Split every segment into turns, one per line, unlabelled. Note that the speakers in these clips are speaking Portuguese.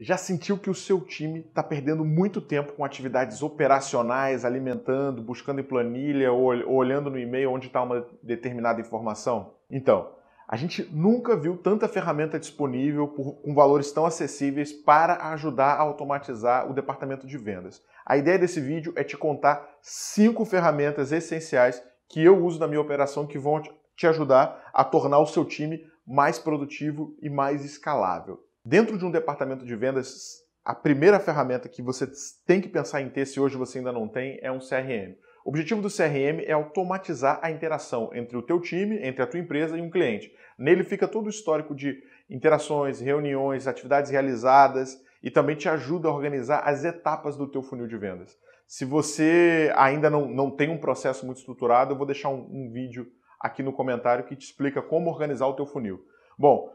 Já sentiu que o seu time está perdendo muito tempo com atividades operacionais, alimentando, buscando em planilha ou olhando no e-mail onde está uma determinada informação? Então, a gente nunca viu tanta ferramenta disponível por, com valores tão acessíveis para ajudar a automatizar o departamento de vendas. A ideia desse vídeo é te contar cinco ferramentas essenciais que eu uso na minha operação que vão te ajudar a tornar o seu time mais produtivo e mais escalável. Dentro de um departamento de vendas, a primeira ferramenta que você tem que pensar em ter, se hoje você ainda não tem, é um CRM. O objetivo do CRM é automatizar a interação entre o teu time, entre a tua empresa e um cliente. Nele fica todo o histórico de interações, reuniões, atividades realizadas e também te ajuda a organizar as etapas do teu funil de vendas. Se você ainda não, não tem um processo muito estruturado, eu vou deixar um, um vídeo aqui no comentário que te explica como organizar o teu funil. Bom,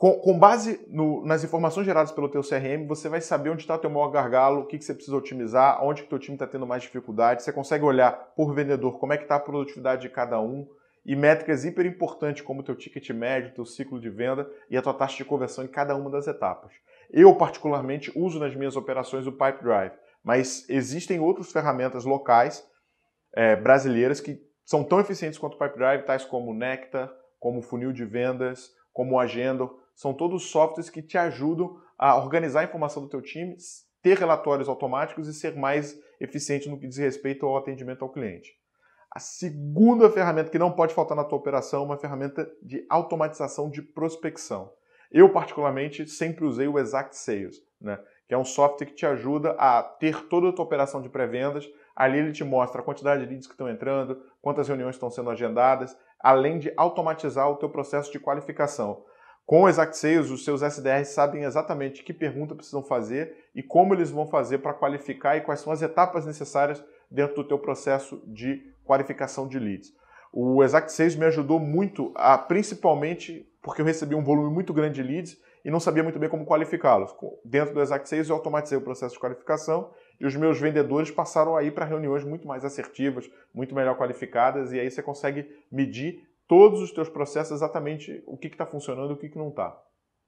com, com base no, nas informações geradas pelo teu CRM, você vai saber onde está o teu maior gargalo, o que, que você precisa otimizar, onde que teu time está tendo mais dificuldade. Você consegue olhar por vendedor como é que está a produtividade de cada um e métricas hiper importantes como o teu ticket médio, teu ciclo de venda e a tua taxa de conversão em cada uma das etapas. Eu, particularmente, uso nas minhas operações o Pipe Drive, mas existem outras ferramentas locais é, brasileiras que são tão eficientes quanto o Pipe Drive, tais como o Nectar, como o Funil de Vendas, como o Agenda são todos softwares que te ajudam a organizar a informação do teu time, ter relatórios automáticos e ser mais eficiente no que diz respeito ao atendimento ao cliente. A segunda ferramenta que não pode faltar na tua operação é uma ferramenta de automatização de prospecção. Eu, particularmente, sempre usei o Exact Sales, né? que é um software que te ajuda a ter toda a tua operação de pré-vendas. Ali ele te mostra a quantidade de leads que estão entrando, quantas reuniões estão sendo agendadas, além de automatizar o teu processo de qualificação. Com exact Sales, os seus SDRs sabem exatamente que pergunta precisam fazer e como eles vão fazer para qualificar e quais são as etapas necessárias dentro do teu processo de qualificação de leads. O Exact 6 me ajudou muito, a, principalmente porque eu recebi um volume muito grande de leads e não sabia muito bem como qualificá-los. Dentro do Exact 6 eu automatizei o processo de qualificação e os meus vendedores passaram a ir para reuniões muito mais assertivas, muito melhor qualificadas e aí você consegue medir todos os teus processos exatamente o que está funcionando e o que, que não está.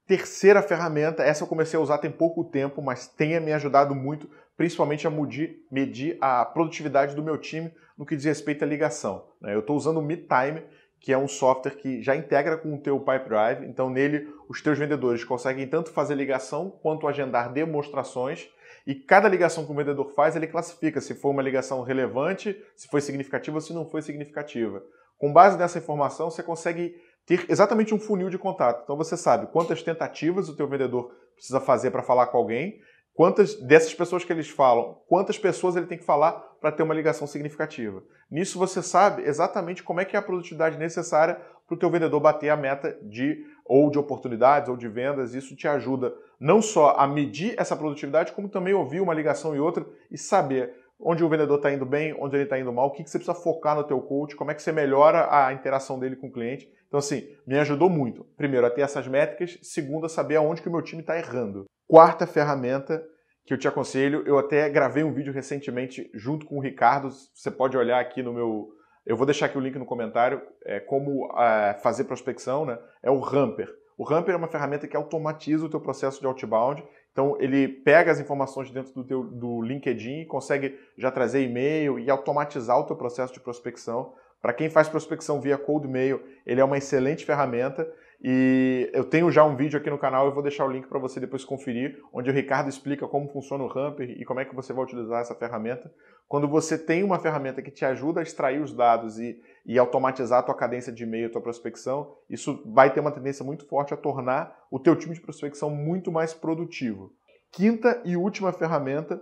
Terceira ferramenta, essa eu comecei a usar tem pouco tempo, mas tenha me ajudado muito, principalmente a medir, medir a produtividade do meu time no que diz respeito à ligação. Né. Eu estou usando o MeTime, que é um software que já integra com o teu Pipedrive, então nele os teus vendedores conseguem tanto fazer ligação quanto agendar demonstrações, e cada ligação que o vendedor faz, ele classifica se foi uma ligação relevante, se foi significativa ou se não foi significativa. Com base nessa informação, você consegue ter exatamente um funil de contato. Então você sabe quantas tentativas o teu vendedor precisa fazer para falar com alguém, quantas dessas pessoas que eles falam, quantas pessoas ele tem que falar para ter uma ligação significativa. Nisso você sabe exatamente como é que é a produtividade necessária para o teu vendedor bater a meta de ou de oportunidades ou de vendas. Isso te ajuda não só a medir essa produtividade, como também ouvir uma ligação e outra e saber onde o vendedor está indo bem, onde ele está indo mal, o que, que você precisa focar no teu coach, como é que você melhora a interação dele com o cliente. Então, assim, me ajudou muito. Primeiro, a ter essas métricas. Segundo, a saber aonde que o meu time está errando. Quarta ferramenta que eu te aconselho, eu até gravei um vídeo recentemente junto com o Ricardo, você pode olhar aqui no meu... Eu vou deixar aqui o link no comentário, é, como é, fazer prospecção, né? É o Ramper. O Ramper é uma ferramenta que automatiza o teu processo de outbound então, ele pega as informações dentro do, teu, do LinkedIn, consegue já trazer e-mail e automatizar o teu processo de prospecção. Para quem faz prospecção via cold mail, ele é uma excelente ferramenta. E eu tenho já um vídeo aqui no canal, eu vou deixar o link para você depois conferir, onde o Ricardo explica como funciona o Ramper e como é que você vai utilizar essa ferramenta. Quando você tem uma ferramenta que te ajuda a extrair os dados e, e automatizar a tua cadência de e-mail, a tua prospecção, isso vai ter uma tendência muito forte a tornar o teu time de prospecção muito mais produtivo. Quinta e última ferramenta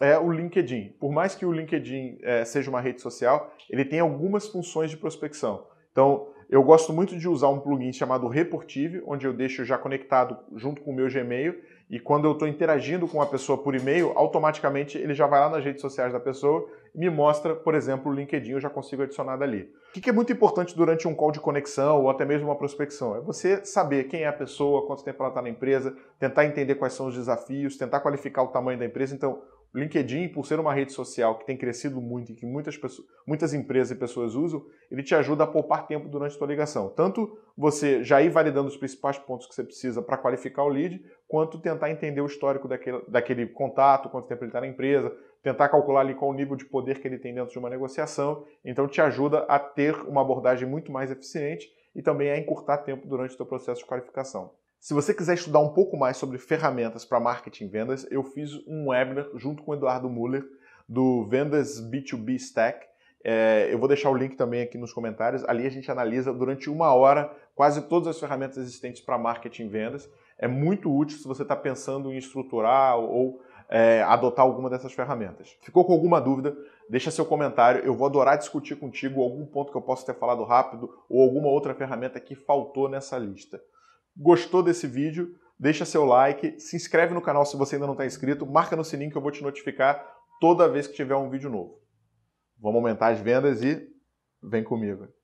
é o LinkedIn. Por mais que o LinkedIn é, seja uma rede social, ele tem algumas funções de prospecção. Então, eu gosto muito de usar um plugin chamado Reportive, onde eu deixo já conectado junto com o meu Gmail e quando eu estou interagindo com a pessoa por e-mail, automaticamente ele já vai lá nas redes sociais da pessoa e me mostra, por exemplo, o LinkedIn, eu já consigo adicionar dali. O que é muito importante durante um call de conexão ou até mesmo uma prospecção? É você saber quem é a pessoa, quanto tempo ela está na empresa, tentar entender quais são os desafios, tentar qualificar o tamanho da empresa. Então, LinkedIn, por ser uma rede social que tem crescido muito e que muitas, pessoas, muitas empresas e pessoas usam, ele te ajuda a poupar tempo durante a sua ligação. Tanto você já ir validando os principais pontos que você precisa para qualificar o lead, quanto tentar entender o histórico daquele, daquele contato, quanto tempo ele está na empresa, tentar calcular ali qual o nível de poder que ele tem dentro de uma negociação. Então, te ajuda a ter uma abordagem muito mais eficiente e também a encurtar tempo durante o seu processo de qualificação. Se você quiser estudar um pouco mais sobre ferramentas para marketing e vendas, eu fiz um webinar junto com o Eduardo Muller do Vendas B2B Stack. É, eu vou deixar o link também aqui nos comentários. Ali a gente analisa durante uma hora quase todas as ferramentas existentes para marketing e vendas. É muito útil se você está pensando em estruturar ou é, adotar alguma dessas ferramentas. Ficou com alguma dúvida? Deixa seu comentário. Eu vou adorar discutir contigo algum ponto que eu possa ter falado rápido ou alguma outra ferramenta que faltou nessa lista. Gostou desse vídeo? Deixa seu like, se inscreve no canal se você ainda não está inscrito, marca no sininho que eu vou te notificar toda vez que tiver um vídeo novo. Vamos aumentar as vendas e vem comigo.